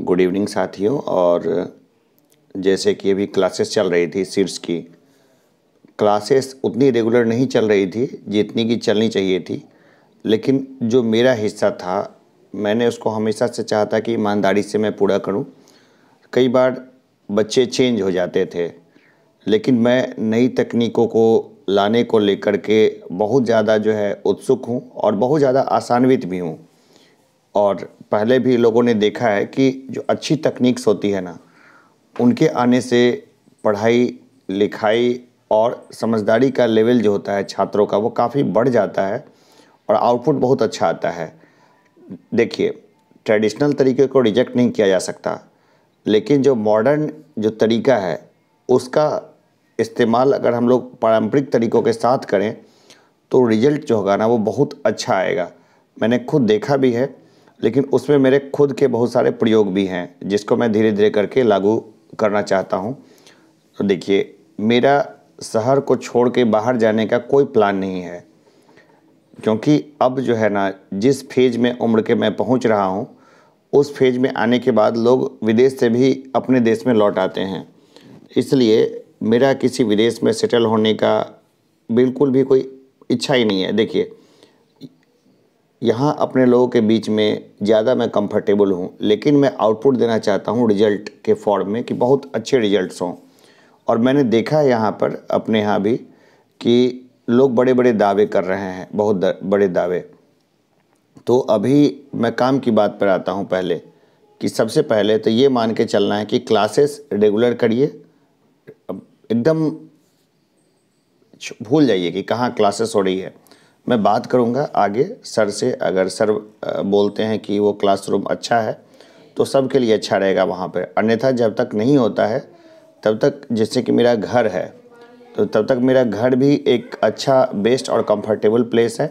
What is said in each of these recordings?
good evening साथियों और जैसे कि अभी क्लासेस चल रही थी सिर्स की क्लासेस उतनी रेगुलर नहीं चल रही थी जितनी की चलनी चाहिए थी लेकिन जो मेरा हिस्सा था मैंने उसको हमेशा से चाहा था कि ईमानदारी से मैं पूरा करूं कई बार बच्चे चेंज हो जाते थे लेकिन मैं नई तकनीकों को लाने को लेकर के बहुत ज़्यादा जो है उत्सुक हूँ और बहुत ज़्यादा आसान्वित भी हूँ और पहले भी लोगों ने देखा है कि जो अच्छी तकनीक्स होती है ना उनके आने से पढ़ाई लिखाई और समझदारी का लेवल जो होता है छात्रों का वो काफ़ी बढ़ जाता है और आउटपुट बहुत अच्छा आता है देखिए ट्रेडिशनल तरीके को रिजेक्ट नहीं किया जा सकता लेकिन जो मॉडर्न जो तरीका है उसका इस्तेमाल अगर हम लोग पारंपरिक तरीकों के साथ करें तो रिजल्ट जो होगा ना वो बहुत अच्छा आएगा मैंने खुद देखा भी है लेकिन उसमें मेरे खुद के बहुत सारे प्रयोग भी हैं जिसको मैं धीरे धीरे करके लागू करना चाहता हूँ तो देखिए मेरा शहर को छोड़ के बाहर जाने का कोई प्लान नहीं है क्योंकि अब जो है ना जिस फेज में उम्र के मैं पहुँच रहा हूँ उस फेज में आने के बाद लोग विदेश से भी अपने देश में लौट आते हैं इसलिए मेरा किसी विदेश में सेटल होने का बिल्कुल भी कोई इच्छा ही नहीं है देखिए यहाँ अपने लोगों के बीच में ज़्यादा मैं कंफर्टेबल हूँ लेकिन मैं आउटपुट देना चाहता हूँ रिजल्ट के फॉर्म में कि बहुत अच्छे रिजल्ट्स हों और मैंने देखा है यहाँ पर अपने यहाँ भी कि लोग बड़े बड़े दावे कर रहे हैं बहुत बड़े दावे तो अभी मैं काम की बात पर आता हूँ पहले कि सबसे पहले तो ये मान के चलना है कि क्लासेस रेगुलर करिए एकदम भूल जाइए कि कहाँ क्लासेस हो रही है मैं बात करूँगा आगे सर से अगर सर बोलते हैं कि वो क्लासरूम अच्छा है तो सब के लिए अच्छा रहेगा वहाँ पर अन्यथा जब तक नहीं होता है तब तक जैसे कि मेरा घर है तो तब तक मेरा घर भी एक अच्छा बेस्ट और कंफर्टेबल प्लेस है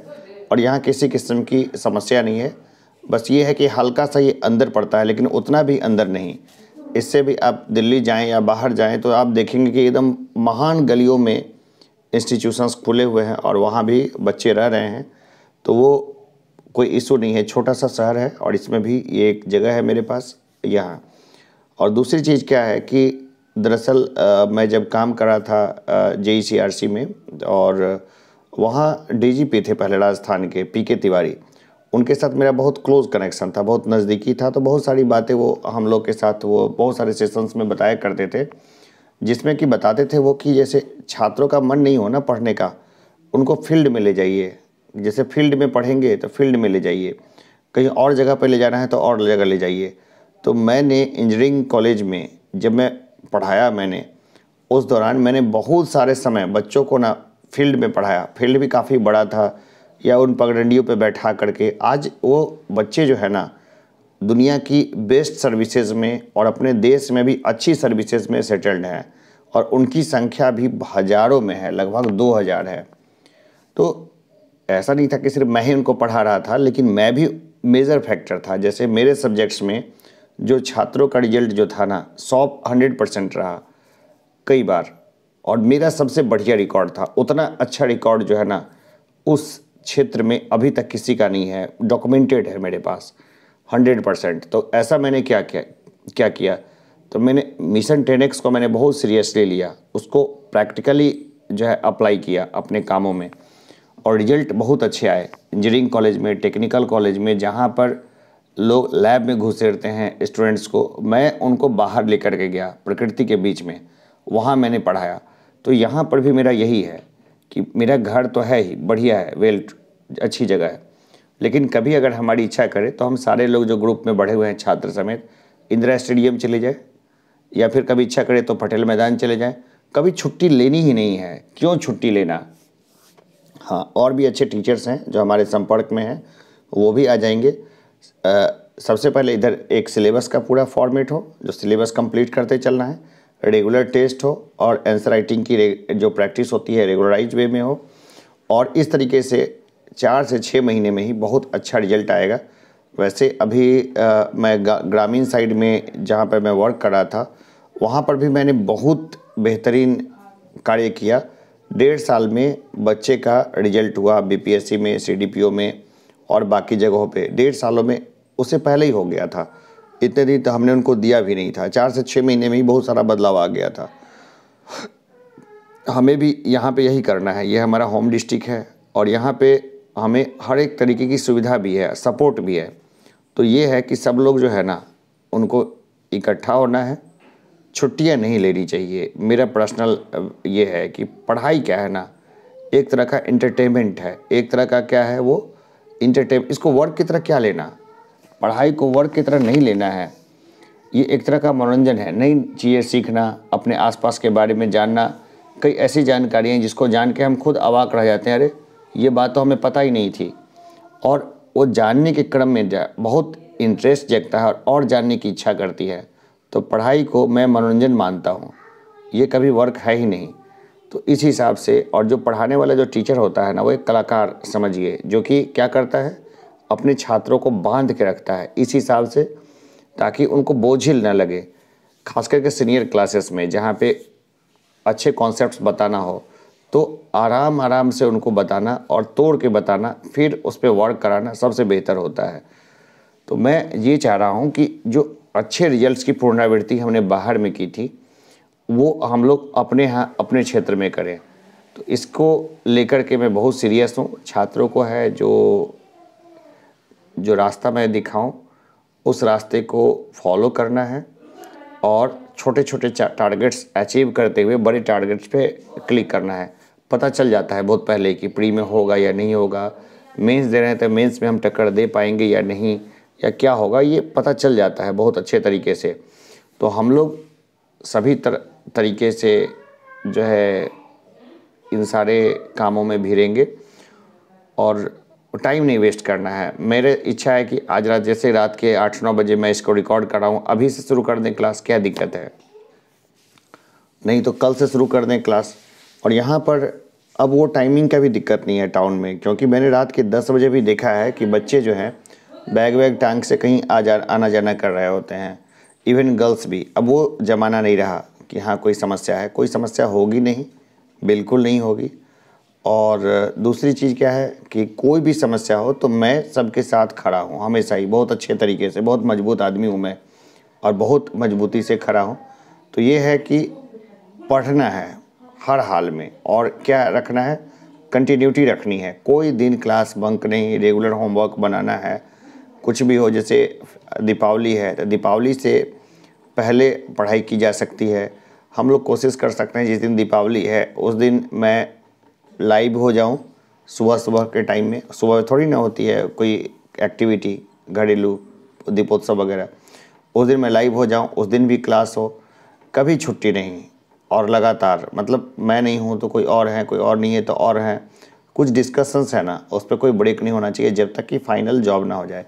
और यहाँ किसी किस्म की समस्या नहीं है बस ये है कि हल्का सा ये अंदर पड़ता है लेकिन उतना भी अंदर नहीं इससे भी आप दिल्ली जाएँ या बाहर जाएँ तो आप देखेंगे कि एकदम महान गलियों में इंस्टीट्यूशंस खुले हुए हैं और वहाँ भी बच्चे रह रहे हैं तो वो कोई इशू नहीं है छोटा सा शहर है और इसमें भी ये एक जगह है मेरे पास यहाँ और दूसरी चीज़ क्या है कि दरअसल मैं जब काम कर रहा था जे ई e में और वहाँ डीजीपी थे पहले राजस्थान के पी के तिवारी उनके साथ मेरा बहुत क्लोज कनेक्शन था बहुत नज़दीकी था तो बहुत सारी बातें वो हम लोग के साथ वो बहुत सारे सेशंस में बताया करते थे जिसमें कि बताते थे वो कि जैसे छात्रों का मन नहीं हो ना पढ़ने का उनको फील्ड में ले जाइए जैसे फील्ड में पढ़ेंगे तो फील्ड में ले जाइए कहीं और जगह पर ले जाना है तो और जगह ले जाइए तो मैंने इंजीनियरिंग कॉलेज में जब मैं पढ़ाया मैंने उस दौरान मैंने बहुत सारे समय बच्चों को ना फील्ड में पढ़ाया फील्ड भी काफ़ी बड़ा था या उन पगडंडियों पे बैठा करके आज वो बच्चे जो है ना दुनिया की बेस्ट सर्विसेज में और अपने देश में भी अच्छी सर्विसेज में सेटल्ड हैं और उनकी संख्या भी हज़ारों में है लगभग दो हज़ार है तो ऐसा नहीं था कि सिर्फ मैं ही उनको पढ़ा रहा था लेकिन मैं भी मेजर फैक्टर था जैसे मेरे सब्जेक्ट्स में जो छात्रों का रिजल्ट जो था ना सौ हंड्रेड परसेंट रहा कई बार और मेरा सबसे बढ़िया रिकॉर्ड था उतना अच्छा रिकॉर्ड जो है ना उस क्षेत्र में अभी तक किसी का नहीं है डॉक्यूमेंटेड है मेरे पास हंड्रेड परसेंट तो ऐसा मैंने क्या किया क्या किया तो मैंने मिशन टेन को मैंने बहुत सीरियसली लिया उसको प्रैक्टिकली जो है अप्लाई किया अपने कामों में और रिजल्ट बहुत अच्छे आए इंजीनियरिंग कॉलेज में टेक्निकल कॉलेज में जहाँ पर लोग लैब में घुसेड़ते हैं स्टूडेंट्स को मैं उनको बाहर लेकर के गया प्रकृति के बीच में वहाँ मैंने पढ़ाया तो यहाँ पर भी मेरा यही है कि मेरा घर तो है ही बढ़िया है वेल अच्छी जगह है लेकिन कभी अगर हमारी इच्छा करे तो हम सारे लोग जो ग्रुप में बढ़े हुए हैं छात्र समेत इंदिरा स्टेडियम चले जाए या फिर कभी इच्छा करे तो पटेल मैदान चले जाएँ कभी छुट्टी लेनी ही नहीं है क्यों छुट्टी लेना हाँ और भी अच्छे टीचर्स हैं जो हमारे संपर्क में हैं वो भी आ जाएंगे आ, सबसे पहले इधर एक सिलेबस का पूरा फॉर्मेट हो जो सिलेबस कंप्लीट करते चलना है रेगुलर टेस्ट हो और आंसर राइटिंग की जो प्रैक्टिस होती है रेगुलराइज वे में हो और इस तरीके से चार से छः महीने में ही बहुत अच्छा रिजल्ट आएगा वैसे अभी आ, मैं ग्रामीण साइड में जहाँ पर मैं वर्क कर रहा था वहाँ पर भी मैंने बहुत बेहतरीन कार्य किया डेढ़ साल में बच्चे का रिजल्ट हुआ बीपीएससी में सीडीपीओ में और बाकी जगहों पे डेढ़ सालों में उससे पहले ही हो गया था इतने दिन तो हमने उनको दिया भी नहीं था चार से छः महीने में ही बहुत सारा बदलाव आ गया था हमें भी यहाँ पे यही करना है ये हमारा होम डिस्ट्रिक्ट है और यहाँ पे हमें हर एक तरीके की सुविधा भी है सपोर्ट भी है तो ये है कि सब लोग जो है ना उनको इकट्ठा होना है छुट्टियां नहीं लेनी चाहिए मेरा पर्सनल ये है कि पढ़ाई क्या है ना एक तरह का इंटरटेनमेंट है एक तरह का क्या है वो इंटरटेन इसको वर्क की तरह क्या लेना पढ़ाई को वर्क की तरह नहीं लेना है ये एक तरह का मनोरंजन है नई चीज़ें सीखना अपने आसपास के बारे में जानना कई ऐसी जानकारियाँ जिसको जान के हम खुद अवाक रह जाते हैं अरे ये बात तो हमें पता ही नहीं थी और वो जानने के क्रम में बहुत इंटरेस्ट जगता है और जानने की इच्छा करती है तो पढ़ाई को मैं मनोरंजन मानता हूँ ये कभी वर्क है ही नहीं तो इस हिसाब से और जो पढ़ाने वाला जो टीचर होता है ना वो एक कलाकार समझिए जो कि क्या करता है अपने छात्रों को बांध के रखता है इस हिसाब से ताकि उनको बोझिल ना लगे खास करके सीनियर क्लासेस में जहाँ पे अच्छे कॉन्सेप्ट्स बताना हो तो आराम आराम से उनको बताना और तोड़ के बताना फिर उस पर वर्क कराना सबसे बेहतर होता है तो मैं ये चाह रहा हूँ कि जो अच्छे रिजल्ट्स की पुनरावृत्ति हमने बाहर में की थी वो हम लोग अपने यहाँ अपने क्षेत्र में करें तो इसको लेकर के मैं बहुत सीरियस हूँ छात्रों को है जो जो रास्ता मैं दिखाऊँ उस रास्ते को फॉलो करना है और छोटे छोटे टारगेट्स अचीव करते हुए बड़े टारगेट्स पे क्लिक करना है पता चल जाता है बहुत पहले कि प्री में होगा या नहीं होगा मेंस दे रहे हैं तो मेंस में हम टक्कर दे पाएंगे या नहीं या क्या होगा ये पता चल जाता है बहुत अच्छे तरीके से तो हम लोग सभी तर, तरीके से जो है इन सारे कामों में भिरेंगे और टाइम नहीं वेस्ट करना है मेरे इच्छा है कि आज रात जैसे रात के आठ नौ बजे मैं इसको रिकॉर्ड कर रहा हूँ अभी से शुरू कर दें क्लास क्या दिक्कत है नहीं तो कल से शुरू कर दें क्लास और यहाँ पर अब वो टाइमिंग का भी दिक्कत नहीं है टाउन में क्योंकि मैंने रात के दस बजे भी देखा है कि बच्चे जो हैं बैग वैग टांग से कहीं आ जा आना जाना कर रहे होते हैं इवन गर्ल्स भी अब वो ज़माना नहीं रहा कि हाँ कोई समस्या है कोई समस्या होगी नहीं बिल्कुल नहीं होगी और दूसरी चीज़ क्या है कि कोई भी समस्या हो तो मैं सबके साथ खड़ा हूँ हमेशा ही बहुत अच्छे तरीके से बहुत मजबूत आदमी हूँ मैं और बहुत मजबूती से खड़ा हूँ तो ये है कि पढ़ना है हर हाल में और क्या रखना है कंटिन्यूटी रखनी है कोई दिन क्लास बंक नहीं रेगुलर होमवर्क बनाना है कुछ भी हो जैसे दीपावली है तो दीपावली से पहले पढ़ाई की जा सकती है हम लोग कोशिश कर सकते हैं जिस दिन दीपावली है उस दिन मैं लाइव हो जाऊँ सुबह सुबह के टाइम में सुबह थोड़ी ना होती है कोई एक्टिविटी घरेलू दीपोत्सव वगैरह उस दिन मैं लाइव हो जाऊँ उस दिन भी क्लास हो कभी छुट्टी नहीं और लगातार मतलब मैं नहीं हूँ तो कोई और है कोई और नहीं है तो और हैं कुछ डिस्कशंस है ना उस पर कोई ब्रेक नहीं होना चाहिए जब तक कि फाइनल जॉब ना हो जाए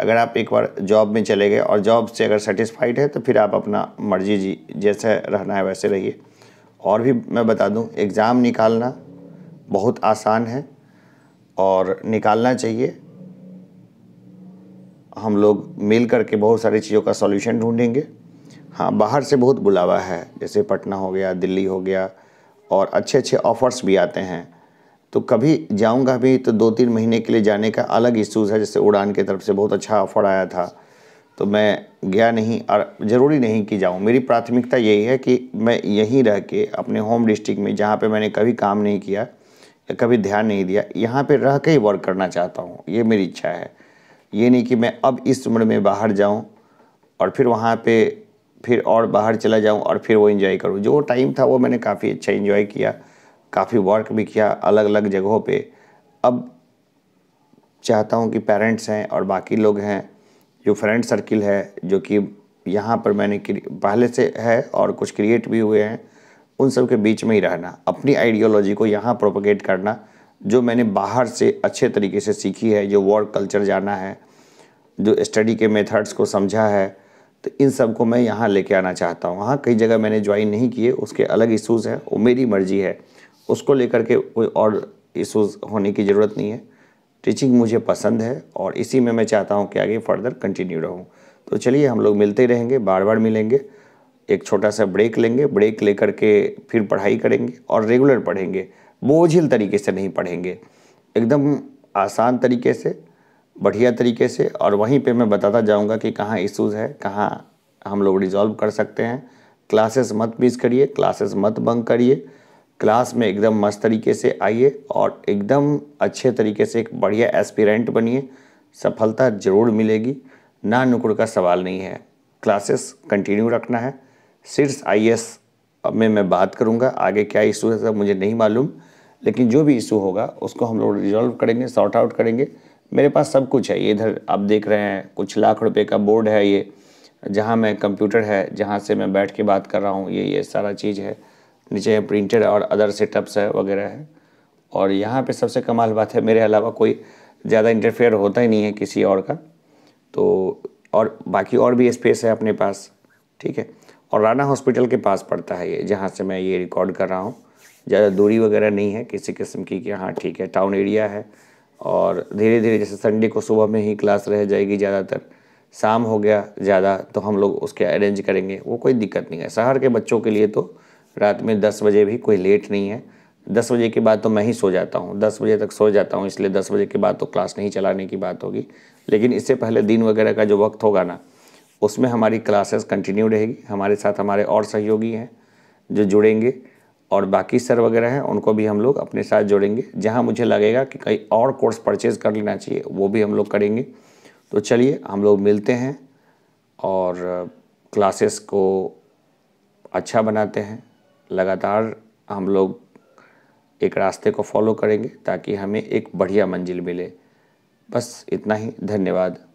अगर आप एक बार जॉब में चले गए और जॉब से अगर सेटिस्फाइड है तो फिर आप अपना मर्जी जी जैसे रहना है वैसे रहिए और भी मैं बता दूं एग्ज़ाम निकालना बहुत आसान है और निकालना चाहिए हम लोग मिल करके बहुत सारी चीज़ों का सॉल्यूशन ढूंढेंगे हाँ बाहर से बहुत बुलावा है जैसे पटना हो गया दिल्ली हो गया और अच्छे अच्छे ऑफ़र्स भी आते हैं तो कभी जाऊंगा भी तो दो तीन महीने के लिए जाने का अलग इशूज़ है जैसे उड़ान की तरफ से बहुत अच्छा ऑफ़र आया था तो मैं गया नहीं और ज़रूरी नहीं कि जाऊँ मेरी प्राथमिकता यही है कि मैं यहीं रह के अपने होम डिस्ट्रिक्ट में जहाँ पे मैंने कभी काम नहीं किया या कभी ध्यान नहीं दिया यहाँ पे रह के ही वर्क करना चाहता हूँ ये मेरी इच्छा है ये नहीं कि मैं अब इस उम्र में बाहर जाऊँ और फिर वहाँ पे फिर और बाहर चला जाऊँ और फिर वो इन्जॉय करूँ जो टाइम था वो मैंने काफ़ी अच्छा इन्जॉय किया काफ़ी वर्क भी किया अलग अलग जगहों पर अब चाहता हूँ कि पेरेंट्स हैं और बाकी लोग हैं जो फ्रेंड सर्किल है जो कि यहाँ पर मैंने पहले से है और कुछ क्रिएट भी हुए हैं उन सब के बीच में ही रहना अपनी आइडियोलॉजी को यहाँ प्रोपोगेट करना जो मैंने बाहर से अच्छे तरीके से सीखी है जो वर्क कल्चर जाना है जो स्टडी के मेथड्स को समझा है तो इन सब को मैं यहाँ लेके आना चाहता हूँ हाँ कई जगह मैंने ज्वाइन नहीं किए उसके अलग इशूज़ हैं वो मेरी मर्जी है उसको लेकर के कोई और इशूज़ होने की ज़रूरत नहीं है टीचिंग मुझे पसंद है और इसी में मैं चाहता हूँ कि आगे फर्दर कंटिन्यू रहूँ तो चलिए हम लोग मिलते रहेंगे बार बार मिलेंगे एक छोटा सा ब्रेक लेंगे ब्रेक लेकर के फिर पढ़ाई करेंगे और रेगुलर पढ़ेंगे बोझिल तरीके से नहीं पढ़ेंगे एकदम आसान तरीके से बढ़िया तरीके से और वहीं पे मैं बताता जाऊंगा कि कहाँ इश्यूज़ है कहाँ हम लोग रिजॉल्व कर सकते हैं क्लासेस मत मिस करिए क्लासेस मत बंक करिए क्लास में एकदम मस्त तरीके से आइए और एकदम अच्छे तरीके से एक बढ़िया एस्पिरेंट बनिए सफलता ज़रूर मिलेगी ना नुकड़ का सवाल नहीं है क्लासेस कंटिन्यू रखना है शीर्ष आई में मैं बात करूँगा आगे क्या इशू है सब मुझे नहीं मालूम लेकिन जो भी इशू होगा उसको हम लोग रिजॉल्व करेंगे सॉर्ट आउट करेंगे मेरे पास सब कुछ है ये इधर आप देख रहे हैं कुछ लाख रुपए का बोर्ड है ये जहाँ मैं कंप्यूटर है जहाँ से मैं बैठ के बात कर रहा हूँ ये ये सारा चीज़ है नीचे है प्रिंटर और अदर सेटअप्स है वगैरह है और यहाँ पर सबसे कमाल बात है मेरे अलावा कोई ज़्यादा इंटरफेयर होता ही नहीं है किसी और का तो और बाकी और भी स्पेस है अपने पास ठीक है और राणा हॉस्पिटल के पास पड़ता है ये जहाँ से मैं ये रिकॉर्ड कर रहा हूँ ज़्यादा दूरी वगैरह नहीं है किसी किस्म की कि हाँ ठीक है टाउन एरिया है और धीरे धीरे जैसे संडे को सुबह में ही क्लास रह जाएगी ज़्यादातर शाम हो गया ज़्यादा तो हम लोग उसके अरेंज करेंगे वो कोई दिक्कत नहीं है शहर के बच्चों के लिए तो रात में दस बजे भी कोई लेट नहीं है दस बजे के बाद तो मैं ही सो जाता हूँ दस बजे तक सो जाता हूँ इसलिए दस बजे के बाद तो क्लास नहीं चलाने की बात होगी लेकिन इससे पहले दिन वगैरह का जो वक्त होगा ना उसमें हमारी क्लासेस कंटिन्यू रहेगी हमारे साथ हमारे और सहयोगी हैं जो जुड़ेंगे और बाकी सर वगैरह हैं उनको भी हम लोग अपने साथ जोड़ेंगे जहाँ मुझे लगेगा कि कई और कोर्स परचेज़ कर लेना चाहिए वो भी हम लोग करेंगे तो चलिए हम लोग मिलते हैं और क्लासेस को अच्छा बनाते हैं लगातार हम लोग एक रास्ते को फॉलो करेंगे ताकि हमें एक बढ़िया मंजिल मिले बस इतना ही धन्यवाद